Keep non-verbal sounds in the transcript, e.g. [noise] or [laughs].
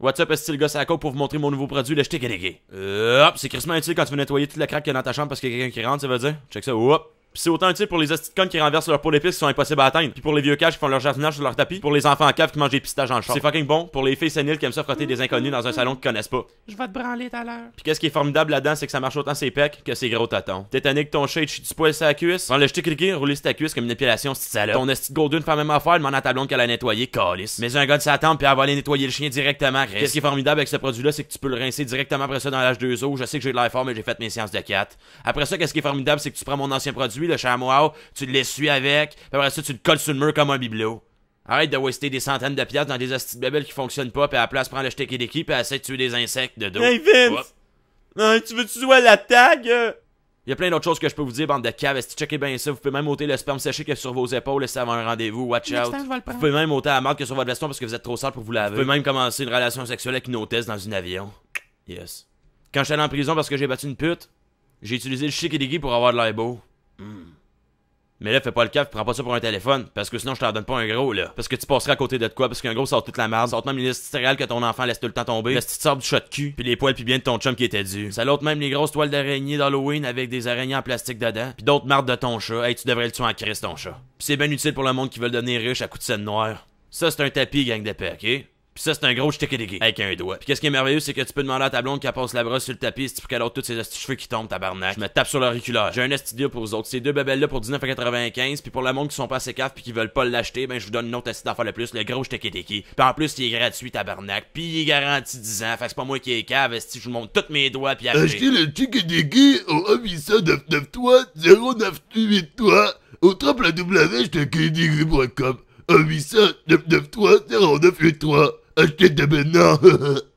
What's up, est-ce le gars à pour vous montrer mon nouveau produit, le jeté Euh, hop, c'est crissement utile quand tu veux nettoyer toute la craque qu'il y a dans ta chambre parce qu'il y a quelqu'un qui rentre, ça veut dire. Check ça, hop. Puis c'est autant utile pour les asticones qui renversent leur pot d'épices qui sont impossibles à atteindre. Puis pour les vieux cages qui font leur jardinage sur leur tapis. Pour les enfants en cave qui mangent des pistaches en char. C'est fucking bon pour les filles séniles qui aiment se frotter des inconnus dans un salon qu'ils connaissent pas. Je vais te branler tout à l'heure. Puis qu'est-ce qui est formidable là-dedans, c'est que ça marche autant ses pecs que ses gros tatons. Tétanique, ton shade, tu poil sa cuisse. Prends le jeté cliqué, rouler cette cuisse comme une épilation, cette salope. Ton esti golden fait même affaire, demande à ta blonde qu'elle a nettoyé, calice. Mais un gars de sa puis elle va aller nettoyer le chien directement. Qu'est-ce qui est formidable avec ce produit-là, c'est que tu peux le rincer directement après ça dans l'âge 2 eaux. Je sais que j'ai de l'air fort, mais j'ai fait mes séances de 4. Après ça, qu'est-ce qui est formidable, c'est que tu prends mon ancien produit le chamois, tu l'essuies avec, puis après ça, tu le colles sur le mur comme un bibelot. Arrête de waster des centaines de piastres dans des hosties de bébelles qui fonctionnent pas, puis à la place, prends le shtick et puis essaie de tuer des insectes de dos. Hey Vince! Hein, tu veux-tu jouer la tag? Il y a plein d'autres choses que je peux vous dire, bande de caves. Si checkez bien ça, vous pouvez même ôter le sperme séché que sur vos épaules si avant un rendez-vous. Watch out. Vous pouvez même ôter la marque que sur votre veston parce que vous êtes trop sale pour vous laver. Vous pouvez même commencer une relation sexuelle avec une hôtesse dans un avion. Yes. Quand j'étais allé en prison parce que j'ai battu une pute, j'ai utilisé le chic et pour avoir de l'air beau. Mais là, fais pas le caf, prends pas ça pour un téléphone, parce que sinon je t'en donne pas un gros, là. Parce que tu passerais à côté de quoi, parce qu'un gros sort toute la marde. sort même les céréales que ton enfant laisse tout le temps tomber, la petite sorte du chat de cul, puis les poils puis bien de ton chum qui était dû. Ça l'autre même les grosses toiles d'araignée d'Halloween avec des araignées en plastique dedans, puis d'autres marques de ton chat, hey, tu devrais le tuer en crise ton chat. Puis c'est bien utile pour le monde qui veut le donner riche à coup de scène noire. Ça, c'est un tapis, gang d'épée, ok? Puis ça, c'est un gros ch'tikidiki avec un doigt. Puis qu'est-ce qui est merveilleux, c'est que tu peux demander à ta blonde qu'elle passe la brosse sur le tapis si tu qu'elle ôte tous ses cheveux qui tombent, tabarnak. Je me tape sur l'auriculaire. J'ai un studio pour vous autres. Ces deux babelles-là pour 19,95. Puis pour le monde qui sont pas assez caf puis qui veulent pas l'acheter, ben je vous donne une autre d'en faire le plus, le gros ch'tikidiki. Puis en plus, il est gratuit, tabarnak. Puis il est garanti 10 ans. Fait que c'est pas moi qui est cave. Si je vous montre tous mes doigts puis après. Achetez le au 809 0983 au Achète non [laughs]